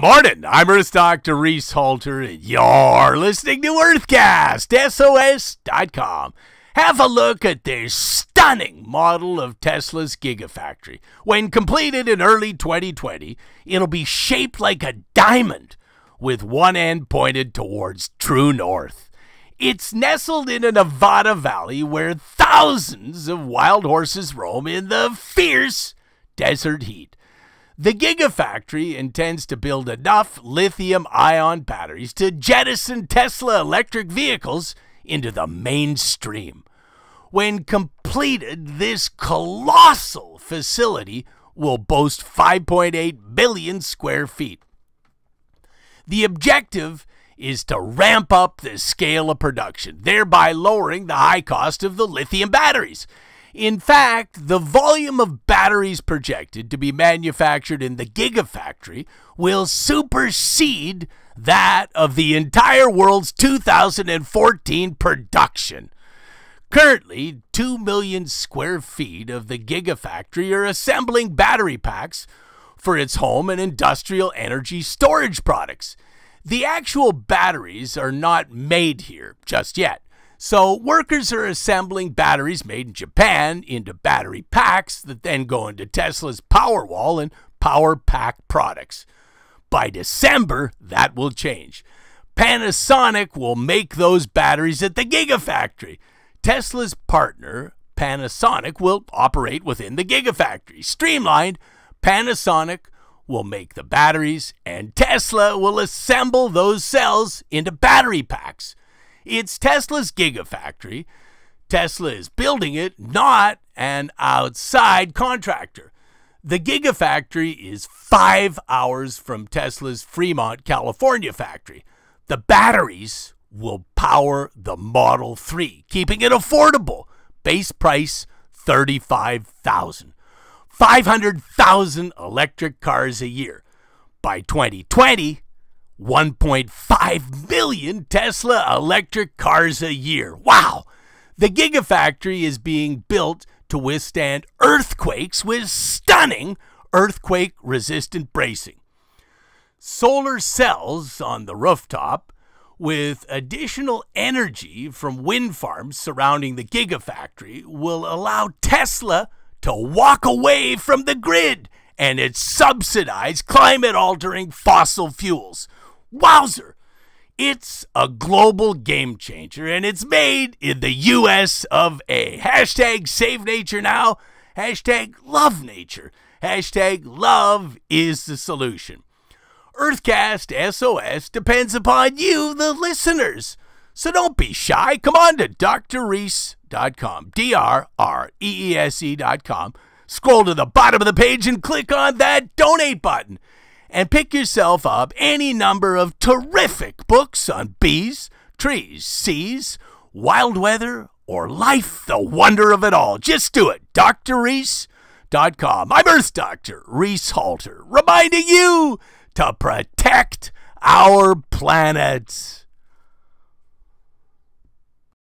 Good morning. I'm Earth Doctor Reese Halter, and you're listening to Earthcast, SOS.com. Have a look at this stunning model of Tesla's Gigafactory. When completed in early 2020, it'll be shaped like a diamond with one end pointed towards true north. It's nestled in a Nevada valley where thousands of wild horses roam in the fierce desert heat. The Gigafactory intends to build enough lithium ion batteries to jettison Tesla electric vehicles into the mainstream. When completed, this colossal facility will boast 5.8 billion square feet. The objective is to ramp up the scale of production, thereby lowering the high cost of the lithium batteries in fact, the volume of batteries projected to be manufactured in the Gigafactory will supersede that of the entire world's 2014 production. Currently, 2 million square feet of the Gigafactory are assembling battery packs for its home and industrial energy storage products. The actual batteries are not made here just yet. So workers are assembling batteries made in Japan into battery packs that then go into Tesla's Powerwall and Power Pack products. By December, that will change. Panasonic will make those batteries at the Gigafactory. Tesla's partner, Panasonic, will operate within the Gigafactory. Streamlined, Panasonic will make the batteries, and Tesla will assemble those cells into battery packs. It's Tesla's Gigafactory. Tesla is building it, not an outside contractor. The Gigafactory is five hours from Tesla's Fremont, California factory. The batteries will power the Model 3, keeping it affordable. Base price 35,000. 500,000 electric cars a year. By 2020, 1.5 million Tesla electric cars a year. Wow! The Gigafactory is being built to withstand earthquakes with stunning earthquake resistant bracing. Solar cells on the rooftop with additional energy from wind farms surrounding the Gigafactory will allow Tesla to walk away from the grid and its subsidized climate altering fossil fuels. Wowzer! It's a global game changer and it's made in the US of A. Hashtag save nature now. Hashtag love nature. Hashtag love is the solution. Earthcast SOS depends upon you, the listeners. So don't be shy. Come on to drreese.com, D R R E E S E.com. Scroll to the bottom of the page and click on that donate button and pick yourself up any number of terrific books on bees, trees, seas, wild weather, or life, the wonder of it all. Just do it. Dr. Reese. I'm Earth Doctor Reese Halter, reminding you to protect our planet.